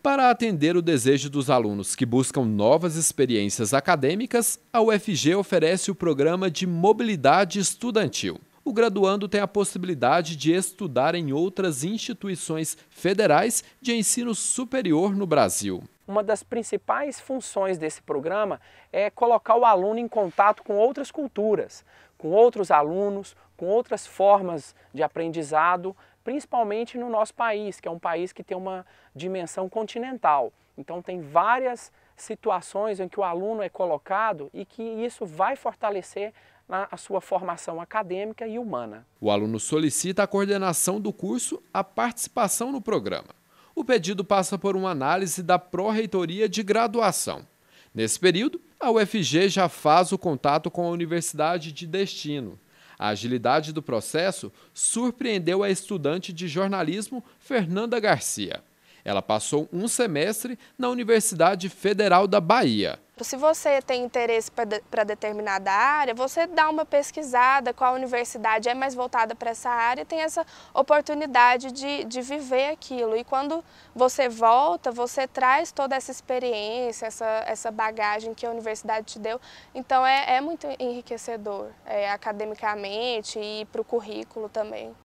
Para atender o desejo dos alunos que buscam novas experiências acadêmicas, a UFG oferece o programa de mobilidade estudantil. O graduando tem a possibilidade de estudar em outras instituições federais de ensino superior no Brasil uma das principais funções desse programa é colocar o aluno em contato com outras culturas, com outros alunos, com outras formas de aprendizado, principalmente no nosso país, que é um país que tem uma dimensão continental. Então tem várias situações em que o aluno é colocado e que isso vai fortalecer na sua formação acadêmica e humana. O aluno solicita a coordenação do curso a participação no programa pedido passa por uma análise da Pró-Reitoria de Graduação. Nesse período, a UFG já faz o contato com a universidade de destino. A agilidade do processo surpreendeu a estudante de jornalismo Fernanda Garcia. Ela passou um semestre na Universidade Federal da Bahia exemplo, se você tem interesse para determinada área, você dá uma pesquisada qual universidade é mais voltada para essa área e tem essa oportunidade de, de viver aquilo. E quando você volta, você traz toda essa experiência, essa, essa bagagem que a universidade te deu. Então é, é muito enriquecedor, é, academicamente e para o currículo também.